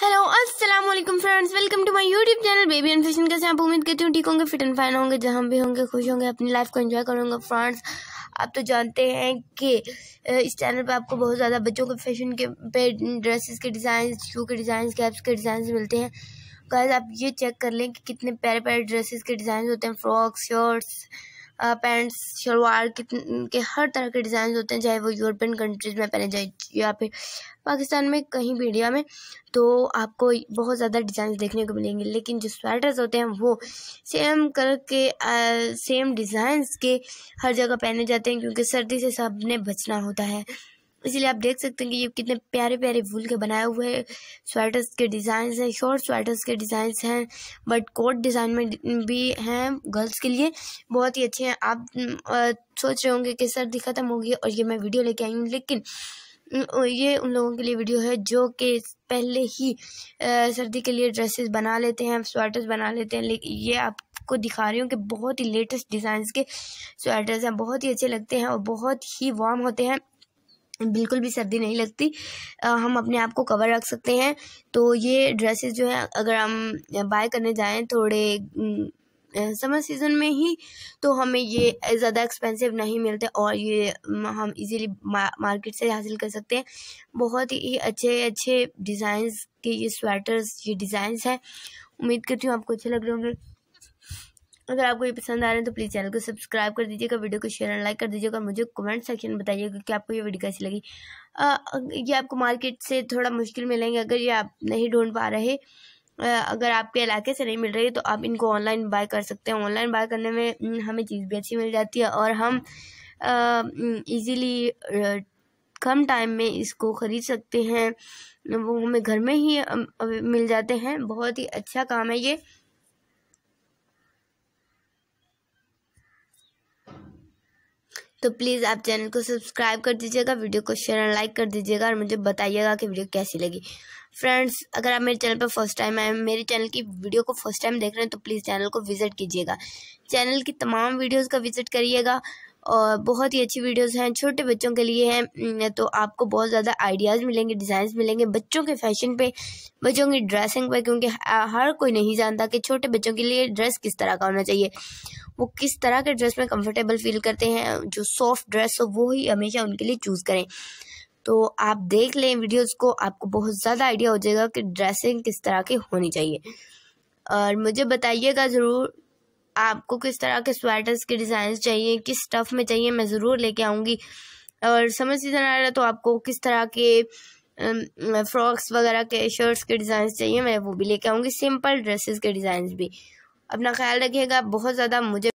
hello अस्सलाम वालेकुम friends welcome to my YouTube channel baby and fashion कैसे आप उम्मीद करती हूँ ठीक होंगे फिट एंड फाइन होंगे जहाँ भी होंगे खुश होंगे अपनी लाइफ को एंजॉय करूँगा फ्रेंड्स आप तो जानते हैं कि इस चैनल पे आपको बहुत ज़्यादा बच्चों के फैशन के पे ड्रेसेस के डिज़ाइन शू के डिज़ाइन कैप्स के डिज़ाइन मिलते हैं गाइज आप ये चेक कर लें कि कितने प्यारे प्यारे ड्रेसेस के डिज़ाइन होते हैं फ्रॉक शर्ट्स पैंट्स शलवार के हर तरह के डिज़ाइन होते हैं चाहे वो यूरोपियन कंट्रीज़ में पहने जाए या फिर पाकिस्तान में कहीं भी इंडिया में तो आपको बहुत ज़्यादा डिज़ाइन देखने को मिलेंगे लेकिन जो स्वेटर्स होते हैं वो सेम कलर के आ, सेम डिज़ाइंस के हर जगह पहने जाते हैं क्योंकि सर्दी से सब ने बचना होता है इसीलिए आप देख सकते हैं कि ये कितने प्यारे प्यारे वूल के बनाए हुए स्वेटर्स के डिज़ाइंस हैं शॉर्ट स्वेटर्स के डिज़ाइंस हैं बट कोट डिज़ाइन में भी हैं गर्ल्स के लिए बहुत ही अच्छे हैं आप सोच रहे होंगे कि सर्दी ख़त्म होगी और ये मैं वीडियो लेके आई हूँ लेकिन ये उन लोगों के लिए वीडियो है जो कि पहले ही सर्दी के लिए ड्रेसेस बना लेते हैं स्वेटर्स बना लेते हैं लेकिन ये आपको दिखा रही हूँ कि बहुत ही लेटेस्ट डिज़ाइन के स्वेटर्स हैं बहुत ही अच्छे लगते हैं और बहुत ही वार्म होते हैं बिल्कुल भी सर्दी नहीं लगती आ, हम अपने आप को कवर रख सकते हैं तो ये ड्रेसेस जो है अगर हम बाय करने जाएं थोड़े समर सीज़न में ही तो हमें ये ज़्यादा एक्सपेंसिव नहीं मिलते और ये हम इजीली मार्केट से हासिल कर सकते हैं बहुत ही अच्छे अच्छे डिज़ाइंस के ये स्वेटर्स ये डिज़ाइंस हैं उम्मीद करती हूँ आपको अच्छे लग रहे होंगे अगर आपको ये पसंद आ रहे हैं तो प्लीज़ चैनल को सब्सक्राइब कर दीजिएगा वीडियो को शेयर एंड लाइक कर दीजिएगा मुझे कमेंट सेक्शन में बताइएगा कि आपको ये वीडियो कैसी लगी ये आपको मार्केट से थोड़ा मुश्किल मिलेंगे अगर ये आप नहीं ढूंढ पा रहे अगर आपके इलाके से नहीं मिल रही तो आप इनको ऑनलाइन बाय कर सकते हैं ऑनलाइन बाय करने में हम्म, हमें चीज़ भी अच्छी मिल जाती है और हम ईज़िली हम्म, कम टाइम में इसको ख़रीद सकते हैं वो हमें घर में ही मिल जाते हैं बहुत ही अच्छा काम है ये तो प्लीज़ आप चैनल को सब्सक्राइब कर दीजिएगा वीडियो को शेयर एंड लाइक कर दीजिएगा और मुझे बताइएगा कि वीडियो कैसी लगी फ्रेंड्स अगर आप मेरे चैनल पर फर्स्ट टाइम आए मेरे चैनल की वीडियो को फर्स्ट टाइम देख रहे हैं तो प्लीज़ चैनल को विज़िट कीजिएगा चैनल की तमाम वीडियोज़ का विज़िट करिएगा और बहुत ही अच्छी वीडियोस हैं छोटे बच्चों के लिए हैं तो आपको बहुत ज़्यादा आइडियाज़ मिलेंगे डिज़ाइंस मिलेंगे बच्चों के फैशन पे बच्चों की ड्रेसिंग पे क्योंकि हर कोई नहीं जानता कि छोटे बच्चों के लिए ड्रेस किस तरह का होना चाहिए वो किस तरह के ड्रेस में कम्फर्टेबल फील करते हैं जो सॉफ्ट ड्रेस हो वो ही हमेशा उनके लिए चूज़ करें तो आप देख लें वीडियोस को आपको बहुत ज़्यादा आइडिया हो जाएगा कि ड्रेसिंग किस तरह की होनी चाहिए और मुझे बताइएगा ज़रूर आपको किस तरह के स्वेटर्स के डिज़ाइन चाहिए किस स्टफ़ में चाहिए मैं ज़रूर लेके आऊँगी और समझ सीजन आ रहा है तो आपको किस तरह के फ्रॉक्स वगैरह के शर्ट्स के डिज़ाइन चाहिए मैं वो भी लेके आऊँगी सिंपल ड्रेसेस के डिज़ाइन भी अपना ख्याल रखिएगा बहुत ज़्यादा मुझे